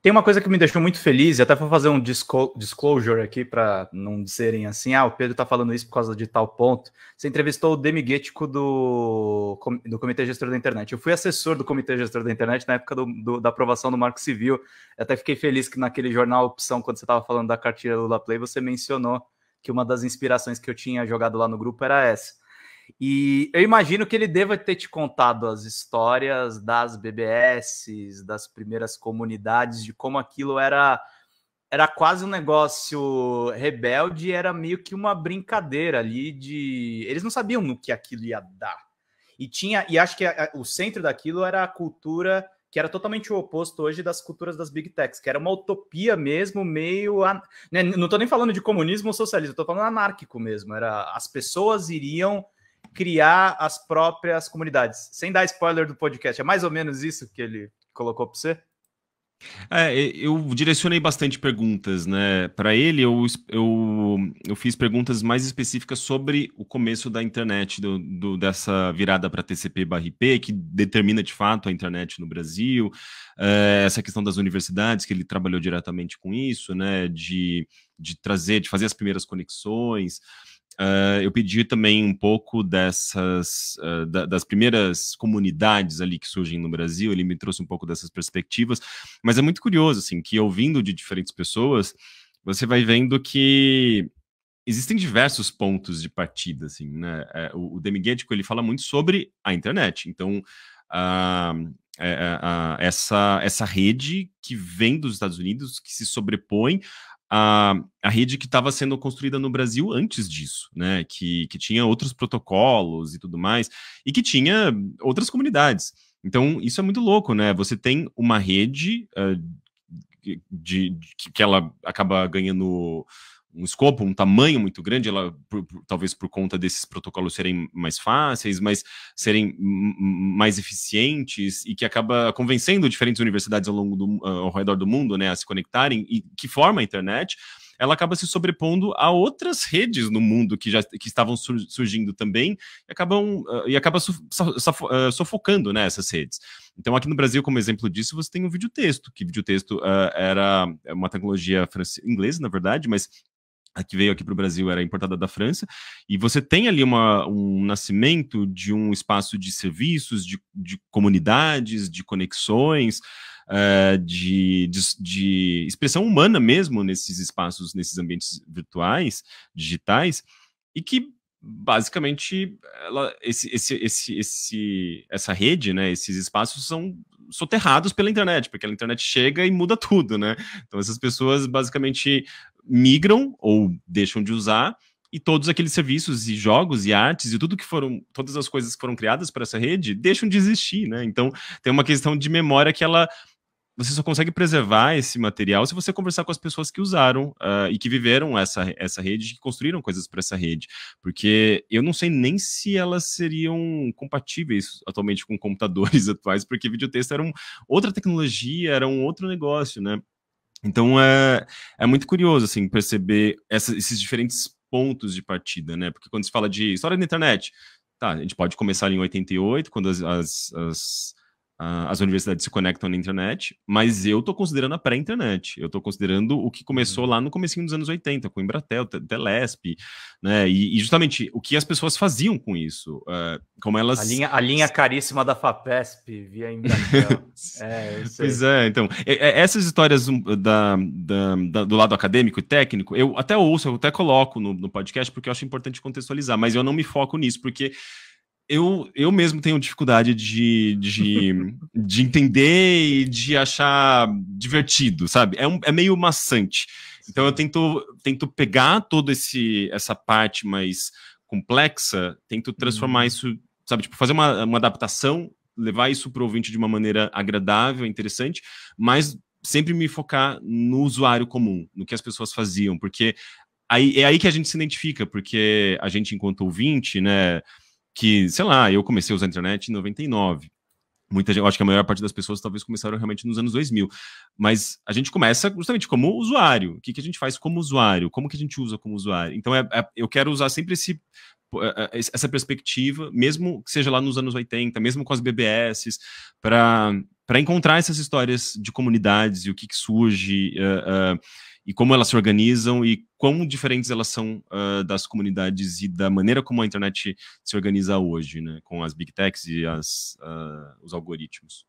Tem uma coisa que me deixou muito feliz, e até vou fazer um disclosure aqui para não dizerem assim, ah, o Pedro está falando isso por causa de tal ponto. Você entrevistou o Demi do, do Comitê Gestor da Internet. Eu fui assessor do Comitê Gestor da Internet na época do, do, da aprovação do Marco Civil. Eu até fiquei feliz que naquele jornal Opção, quando você estava falando da cartilha Lula Play, você mencionou que uma das inspirações que eu tinha jogado lá no grupo era essa. E eu imagino que ele deva ter te contado as histórias das BBS, das primeiras comunidades, de como aquilo era era quase um negócio rebelde, era meio que uma brincadeira ali de eles não sabiam no que aquilo ia dar. E tinha e acho que a, o centro daquilo era a cultura que era totalmente o oposto hoje das culturas das big techs, que era uma utopia mesmo, meio. An... Né, não estou nem falando de comunismo ou socialismo, estou falando anárquico mesmo. Era as pessoas iriam criar as próprias comunidades. Sem dar spoiler do podcast, é mais ou menos isso que ele colocou para você? É, eu direcionei bastante perguntas, né? Para ele, eu, eu, eu fiz perguntas mais específicas sobre o começo da internet, do, do dessa virada para TCP/IP, que determina de fato a internet no Brasil, é, essa questão das universidades, que ele trabalhou diretamente com isso, né? De, de trazer, de fazer as primeiras conexões. Uh, eu pedi também um pouco dessas uh, da, das primeiras comunidades ali que surgem no Brasil. Ele me trouxe um pouco dessas perspectivas, mas é muito curioso assim que ouvindo de diferentes pessoas você vai vendo que existem diversos pontos de partida, assim, né? É, o, o Demigético ele fala muito sobre a internet, então ah, é, é, essa, essa rede que vem dos Estados Unidos, que se sobrepõe a, a rede que estava sendo construída no Brasil antes disso, né? Que, que tinha outros protocolos e tudo mais, e que tinha outras comunidades. Então, isso é muito louco, né? Você tem uma rede uh, de, de, que ela acaba ganhando um escopo, um tamanho muito grande, ela, por, por, talvez por conta desses protocolos serem mais fáceis, mas serem mais eficientes e que acaba convencendo diferentes universidades ao longo do, ah, ao redor do mundo, né, a se conectarem e que forma a internet, ela acaba se sobrepondo a outras redes no mundo que já que estavam surgindo também e acabam ah, e acaba ah, sufocando né, essas redes. Então, aqui no Brasil, como exemplo disso, você tem o videotexto, que videotexto uh, era uma tecnologia inglesa, na verdade, mas que veio aqui para o Brasil era importada da França, e você tem ali uma, um nascimento de um espaço de serviços, de, de comunidades, de conexões, uh, de, de, de, expressão humana mesmo nesses espaços, nesses ambientes virtuais, digitais, e que basicamente ela, esse, esse, esse, esse, essa rede, né, esses espaços são soterrados pela internet, porque a internet chega e muda tudo, né? Então essas pessoas basicamente migram ou deixam de usar e todos aqueles serviços e jogos e artes e tudo que foram, todas as coisas que foram criadas para essa rede deixam de existir, né? Então tem uma questão de memória que ela você só consegue preservar esse material se você conversar com as pessoas que usaram uh, e que viveram essa, essa rede, que construíram coisas para essa rede. Porque eu não sei nem se elas seriam compatíveis atualmente com computadores atuais, porque videotexto era um, outra tecnologia, era um outro negócio, né? Então é, é muito curioso assim perceber essa, esses diferentes pontos de partida, né? Porque quando se fala de história da internet, tá, a gente pode começar em 88, quando as, as, as Uh, as universidades se conectam na internet, mas eu estou considerando a pré-internet. Eu estou considerando o que começou uhum. lá no comecinho dos anos 80, com o Embratel, Telesp, né? E, e, justamente o que as pessoas faziam com isso, uh, como elas... A linha, a linha, caríssima da FAPESP via Embratel. é, pois é, então, essas histórias hum, da, da, da, do lado acadêmico e técnico, eu até ouço, eu até coloco no, no podcast, porque eu acho importante contextualizar, mas eu não me foco nisso, porque eu, eu mesmo tenho dificuldade de, de, de entender e de achar divertido, sabe? É, um, é meio maçante. Então eu tento, tento pegar toda essa parte mais complexa, tento transformar uhum. isso, sabe? Tipo, fazer uma, uma adaptação, levar isso para o ouvinte de uma maneira agradável, interessante, mas sempre me focar no usuário comum, no que as pessoas faziam, porque aí, é aí que a gente se identifica, porque a gente, enquanto ouvinte, né? que, sei lá, eu comecei a usar a internet em 99. Muita gente, eu acho que a maior parte das pessoas talvez começaram realmente nos anos 2000. Mas a gente começa justamente como usuário. O que, que a gente faz como usuário? Como que a gente usa como usuário? Então, é, é, eu quero usar sempre esse, é, é, essa perspectiva, mesmo que seja lá nos anos 80, mesmo com as BBS, para para encontrar essas histórias de comunidades e o que, que surge uh, uh, e como elas se organizam e quão diferentes elas são uh, das comunidades e da maneira como a internet se organiza hoje, né, com as big techs e as, os algoritmos.